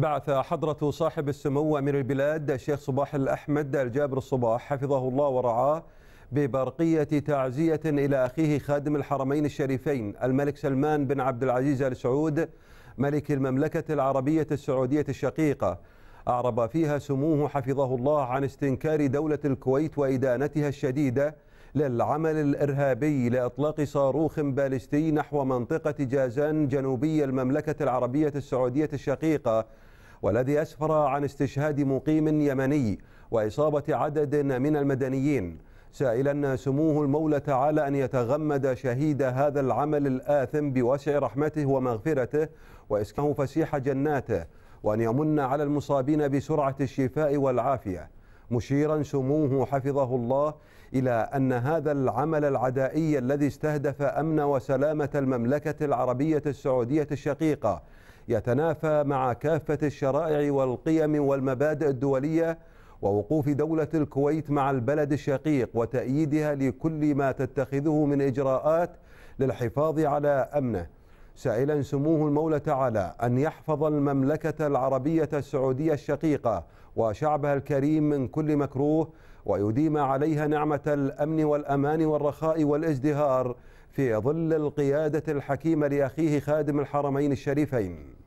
بعث حضرة صاحب السمو أمير البلاد الشيخ صباح الأحمد الجابر الصباح حفظه الله ورعاه ببرقية تعزية إلى أخيه خادم الحرمين الشريفين الملك سلمان بن عبد العزيز آل سعود ملك المملكة العربية السعودية الشقيقة أعرب فيها سموه حفظه الله عن استنكار دولة الكويت وإدانتها الشديدة للعمل الإرهابي لإطلاق صاروخ باليستي نحو منطقة جازان جنوبي المملكة العربية السعودية الشقيقة والذي أسفر عن استشهاد مقيم يمني وإصابة عدد من المدنيين سائلا سموه المولى تعالى أن يتغمد شهيد هذا العمل الآثم بوسع رحمته ومغفرته وإسكنه فسيح جناته وأن يمن على المصابين بسرعة الشفاء والعافية مشيرا سموه حفظه الله إلى أن هذا العمل العدائي الذي استهدف أمن وسلامة المملكة العربية السعودية الشقيقة يتنافى مع كافة الشرائع والقيم والمبادئ الدولية ووقوف دولة الكويت مع البلد الشقيق وتأييدها لكل ما تتخذه من إجراءات للحفاظ على أمنه سائلا سموه المولى تعالى أن يحفظ المملكة العربية السعودية الشقيقة وشعبها الكريم من كل مكروه ويديم عليها نعمة الأمن والأمان والرخاء والازدهار في ظل القيادة الحكيمة لأخيه خادم الحرمين الشريفين